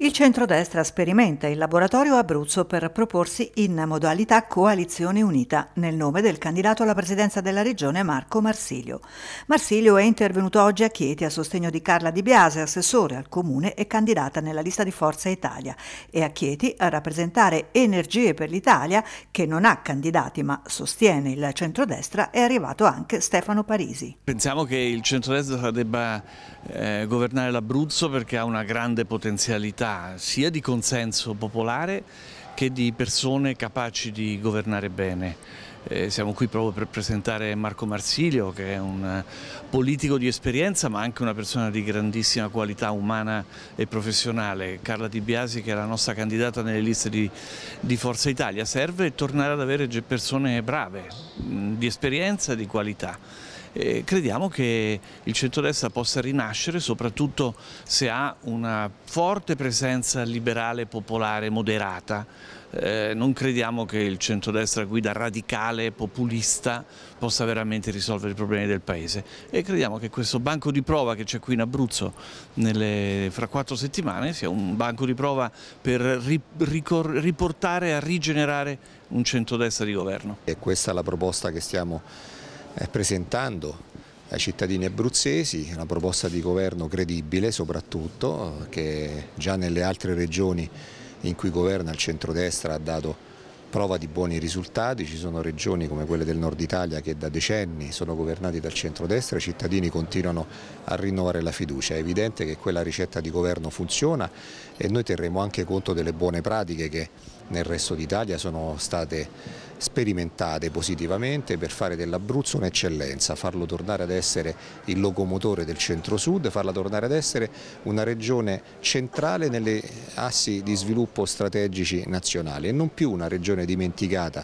Il centrodestra sperimenta il laboratorio Abruzzo per proporsi in modalità coalizione unita nel nome del candidato alla presidenza della regione Marco Marsilio. Marsilio è intervenuto oggi a Chieti a sostegno di Carla Di Biase, assessore al comune e candidata nella lista di Forza Italia, e a Chieti a rappresentare Energie per l'Italia, che non ha candidati ma sostiene il centrodestra, è arrivato anche Stefano Parisi. Pensiamo che il centrodestra debba eh, governare l'Abruzzo perché ha una grande potenzialità necessità sia di consenso popolare che di persone capaci di governare bene. Eh, siamo qui proprio per presentare Marco Marsilio che è un eh, politico di esperienza ma anche una persona di grandissima qualità umana e professionale. Carla Di Biasi che è la nostra candidata nelle liste di, di Forza Italia. Serve tornare ad avere persone brave, di esperienza e di qualità eh, crediamo che il centrodestra possa rinascere soprattutto se ha una forte presenza liberale, popolare, moderata. Eh, non crediamo che il centrodestra guida radicale, populista possa veramente risolvere i problemi del Paese e crediamo che questo banco di prova che c'è qui in Abruzzo nelle, fra quattro settimane sia un banco di prova per ri, ricor, riportare a rigenerare un centrodestra di governo. E questa è la proposta che stiamo eh, presentando ai cittadini abruzzesi una proposta di governo credibile soprattutto che già nelle altre regioni in cui governa il centrodestra ha dato prova di buoni risultati, ci sono regioni come quelle del nord Italia che da decenni sono governate dal centrodestra e i cittadini continuano a rinnovare la fiducia, è evidente che quella ricetta di governo funziona e noi terremo anche conto delle buone pratiche che nel resto d'Italia sono state sperimentate positivamente per fare dell'Abruzzo un'eccellenza, farlo tornare ad essere il locomotore del centro-sud, farla tornare ad essere una regione centrale nelle assi di sviluppo strategici nazionali e non più una regione dimenticata